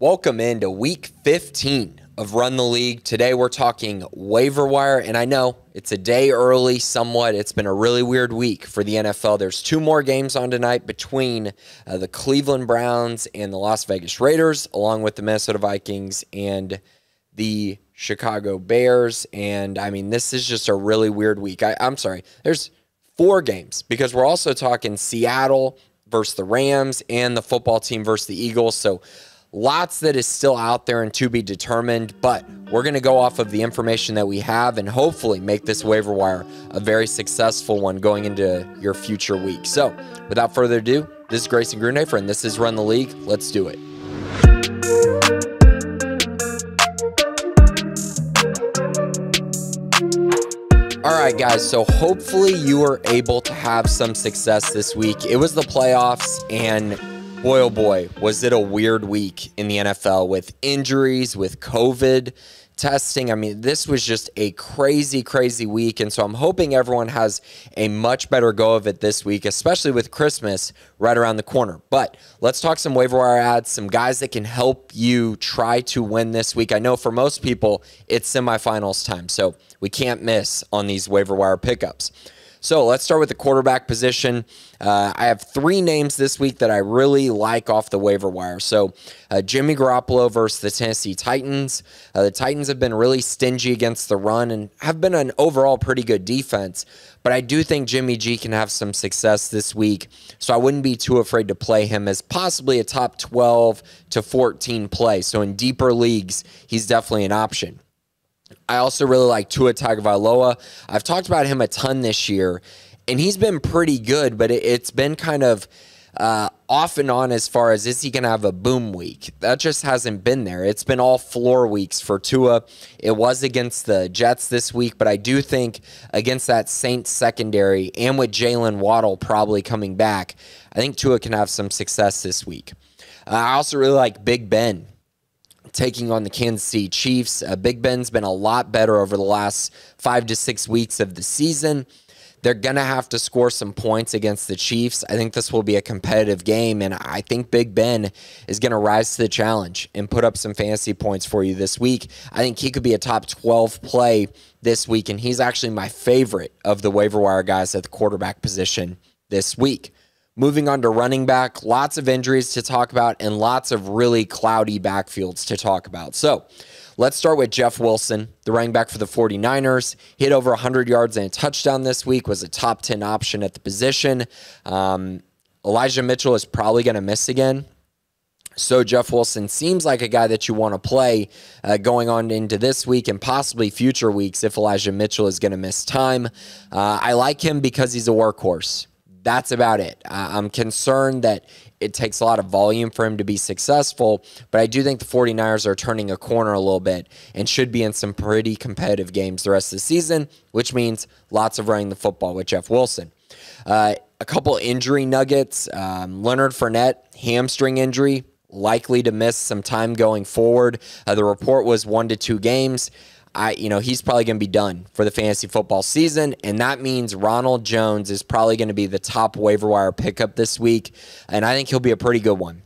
Welcome into week 15 of Run the League. Today we're talking waiver wire, and I know it's a day early somewhat. It's been a really weird week for the NFL. There's two more games on tonight between uh, the Cleveland Browns and the Las Vegas Raiders, along with the Minnesota Vikings and the Chicago Bears. And I mean, this is just a really weird week. I, I'm sorry, there's four games because we're also talking Seattle versus the Rams and the football team versus the Eagles. So lots that is still out there and to be determined, but we're going to go off of the information that we have and hopefully make this waiver wire a very successful one going into your future week. So, without further ado, this is Grayson Grunhofer, and this is Run the League. Let's do it. All right, guys. So hopefully you were able to have some success this week. It was the playoffs, and Boy, oh boy, was it a weird week in the NFL with injuries, with COVID testing. I mean, this was just a crazy, crazy week. And so I'm hoping everyone has a much better go of it this week, especially with Christmas right around the corner. But let's talk some waiver wire ads, some guys that can help you try to win this week. I know for most people, it's semifinals time, so we can't miss on these waiver wire pickups. So let's start with the quarterback position. Uh, I have three names this week that I really like off the waiver wire. So uh, Jimmy Garoppolo versus the Tennessee Titans. Uh, the Titans have been really stingy against the run and have been an overall pretty good defense. But I do think Jimmy G can have some success this week. So I wouldn't be too afraid to play him as possibly a top 12 to 14 play. So in deeper leagues, he's definitely an option. I also really like Tua Tagovailoa. I've talked about him a ton this year, and he's been pretty good, but it, has been kind of uh, off and on as far as is he going to have a boom week? That just hasn't been there. It's been all floor weeks for Tua. It was against the Jets this week, but I do think against that Saints secondary and with Jalen Waddle probably coming back, I think Tua can have some success this week. Uh, I also really like Big Ben taking on the Kansas City Chiefs. Uh, Big Ben's been a lot better over the last five to six weeks of the season. They're going to have to score some points against the Chiefs. I think this will be a competitive game, and I think Big Ben is going to rise to the challenge and put up some fantasy points for you this week. I think he could be a top 12 play this week, and he's actually my favorite of the waiver wire guys at the quarterback position this week. Moving on to running back, lots of injuries to talk about and lots of really cloudy backfields to talk about. So let's start with Jeff Wilson, the running back for the 49ers. Hit over 100 yards and a touchdown this week, was a top 10 option at the position. Um, Elijah Mitchell is probably going to miss again. So Jeff Wilson seems like a guy that you want to play uh, going on into this week and possibly future weeks if Elijah Mitchell is going to miss time. Uh, I like him because he's a workhorse that's about it. I'm concerned that it takes a lot of volume for him to be successful, but I do think the 49ers are turning a corner a little bit and should be in some pretty competitive games the rest of the season, which means lots of running the football with Jeff Wilson. Uh, a couple injury nuggets. Um, Leonard Fournette, hamstring injury, likely to miss some time going forward. Uh, the report was one to two games. I, you know, he's probably going to be done for the fantasy football season, and that means Ronald Jones is probably going to be the top waiver wire pickup this week, and I think he'll be a pretty good one.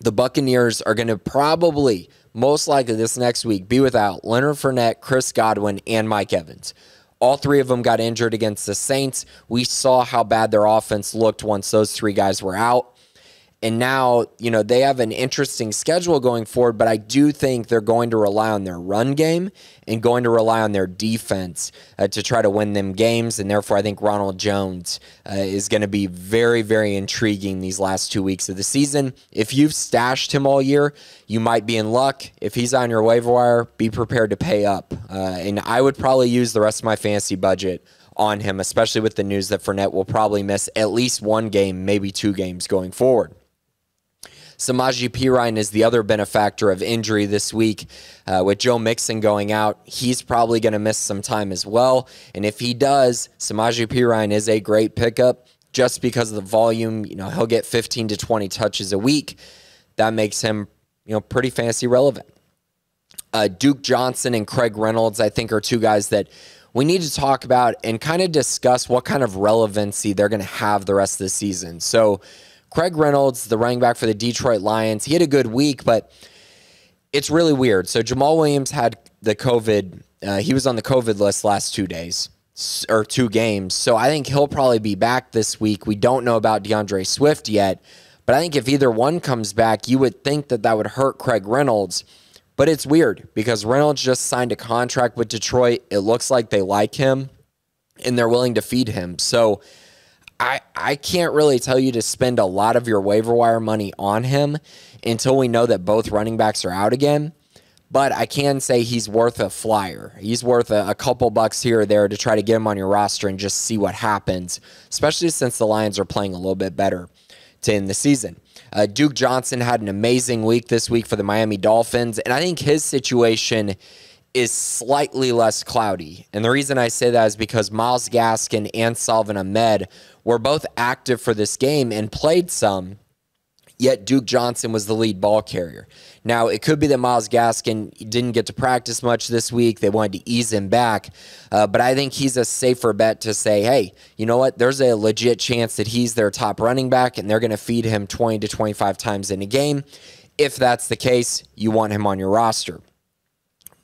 The Buccaneers are going to probably, most likely this next week, be without Leonard Fournette, Chris Godwin, and Mike Evans. All three of them got injured against the Saints. We saw how bad their offense looked once those three guys were out. And now, you know, they have an interesting schedule going forward, but I do think they're going to rely on their run game and going to rely on their defense uh, to try to win them games. And therefore, I think Ronald Jones uh, is going to be very, very intriguing these last two weeks of the season. If you've stashed him all year, you might be in luck. If he's on your waiver wire, be prepared to pay up. Uh, and I would probably use the rest of my fantasy budget on him, especially with the news that Fournette will probably miss at least one game, maybe two games going forward. Samaji Perine is the other benefactor of injury this week. Uh, with Joe Mixon going out, he's probably going to miss some time as well. And if he does, Samaji Perine is a great pickup just because of the volume. You know, he'll get 15 to 20 touches a week. That makes him, you know, pretty fantasy relevant. Uh, Duke Johnson and Craig Reynolds, I think, are two guys that we need to talk about and kind of discuss what kind of relevancy they're going to have the rest of the season. So, Craig Reynolds, the running back for the Detroit Lions, he had a good week, but it's really weird. So Jamal Williams had the COVID. Uh, he was on the COVID list last two days or two games. So I think he'll probably be back this week. We don't know about DeAndre Swift yet, but I think if either one comes back, you would think that that would hurt Craig Reynolds. But it's weird because Reynolds just signed a contract with Detroit. It looks like they like him and they're willing to feed him. So I, I can't really tell you to spend a lot of your waiver wire money on him until we know that both running backs are out again. But I can say he's worth a flyer. He's worth a, a couple bucks here or there to try to get him on your roster and just see what happens, especially since the Lions are playing a little bit better to end the season. Uh, Duke Johnson had an amazing week this week for the Miami Dolphins, and I think his situation is slightly less cloudy. And the reason I say that is because Miles Gaskin and Salvin Ahmed were both active for this game and played some. Yet Duke Johnson was the lead ball carrier. Now, it could be that Miles Gaskin didn't get to practice much this week. They wanted to ease him back. Uh, but I think he's a safer bet to say, hey, you know what? There's a legit chance that he's their top running back and they're going to feed him 20 to 25 times in a game. If that's the case, you want him on your roster.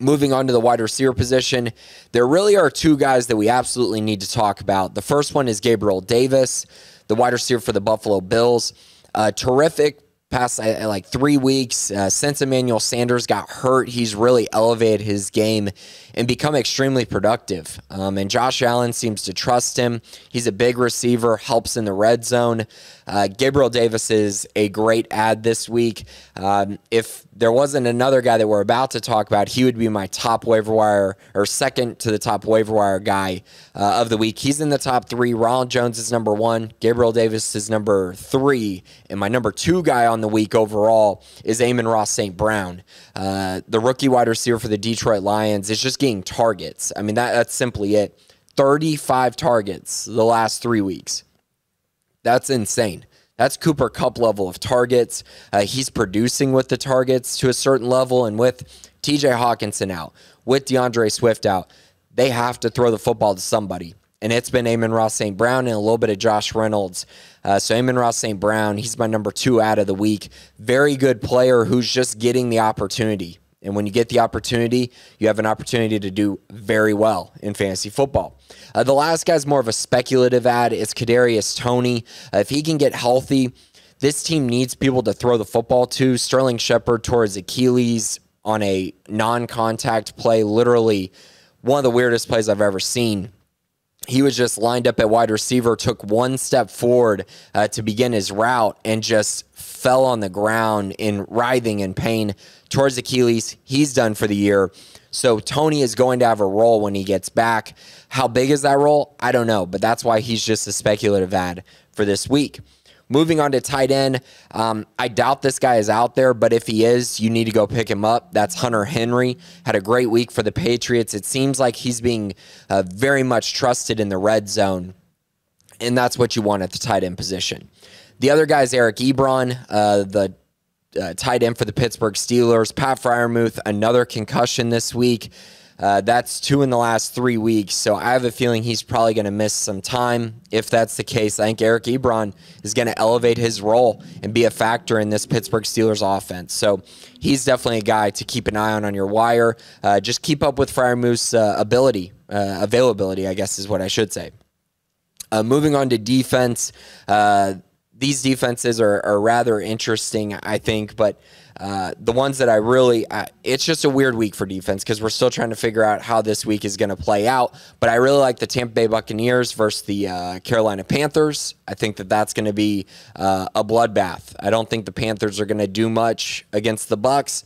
Moving on to the wide receiver position, there really are two guys that we absolutely need to talk about. The first one is Gabriel Davis, the wide receiver for the Buffalo Bills. A uh, terrific past uh, uh, like three weeks. Uh, since Emmanuel Sanders got hurt, he's really elevated his game and become extremely productive. Um, and Josh Allen seems to trust him. He's a big receiver, helps in the red zone. Uh, Gabriel Davis is a great ad this week. Um, if there wasn't another guy that we're about to talk about, he would be my top waiver wire or second to the top waiver wire guy uh, of the week. He's in the top three. Ronald Jones is number one. Gabriel Davis is number three. And my number two guy on the week overall is Amon Ross St. Brown. Uh, the rookie wide receiver for the Detroit Lions is just getting targets. I mean, that, that's simply it. 35 targets the last three weeks. That's insane. That's Cooper Cup level of targets. Uh, he's producing with the targets to a certain level, and with TJ Hawkinson out, with DeAndre Swift out, they have to throw the football to somebody and it's been Amon Ross St. Brown and a little bit of Josh Reynolds. Uh, so Amon Ross St. Brown, he's my number two out of the week. Very good player who's just getting the opportunity. And when you get the opportunity, you have an opportunity to do very well in fantasy football. Uh, the last guy's more of a speculative ad. It's Kadarius Tony. Uh, if he can get healthy, this team needs people to throw the football to. Sterling Shepard towards Achilles on a non-contact play, literally one of the weirdest plays I've ever seen he was just lined up at wide receiver, took one step forward uh, to begin his route, and just fell on the ground in writhing in pain towards Achilles. He's done for the year. So Tony is going to have a role when he gets back. How big is that role? I don't know, but that's why he's just a speculative ad for this week. Moving on to tight end, um, I doubt this guy is out there, but if he is, you need to go pick him up. That's Hunter Henry. Had a great week for the Patriots. It seems like he's being uh, very much trusted in the red zone, and that's what you want at the tight end position. The other guy is Eric Ebron, uh, the uh, tight end for the Pittsburgh Steelers. Pat Fryermuth, another concussion this week. Uh, that's two in the last three weeks, so I have a feeling he's probably going to miss some time. If that's the case, I think Eric Ebron is going to elevate his role and be a factor in this Pittsburgh Steelers offense. So he's definitely a guy to keep an eye on on your wire. Uh, just keep up with Friar Moose uh, ability, uh, availability, I guess is what I should say. Uh, moving on to defense, uh, these defenses are, are rather interesting, I think. But uh, the ones that I really, it's just a weird week for defense because we're still trying to figure out how this week is going to play out. But I really like the Tampa Bay Buccaneers versus the uh, Carolina Panthers. I think that that's going to be uh, a bloodbath. I don't think the Panthers are going to do much against the Bucks.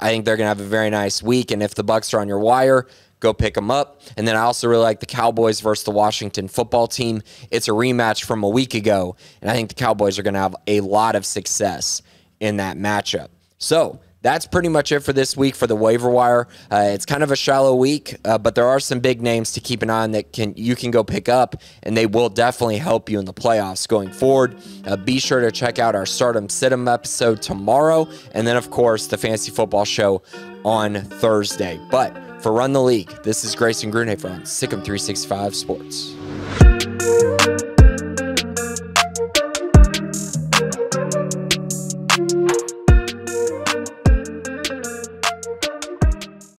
I think they're going to have a very nice week. And if the Bucks are on your wire, Go pick them up. And then I also really like the Cowboys versus the Washington football team. It's a rematch from a week ago, and I think the Cowboys are going to have a lot of success in that matchup. So that's pretty much it for this week for the waiver wire. Uh, it's kind of a shallow week, uh, but there are some big names to keep an eye on that can you can go pick up, and they will definitely help you in the playoffs going forward. Uh, be sure to check out our Stardom Situm episode tomorrow, and then of course the Fantasy Football Show on Thursday. But for Run the League, this is Grayson Grunhafer on Sikkim 365 Sports.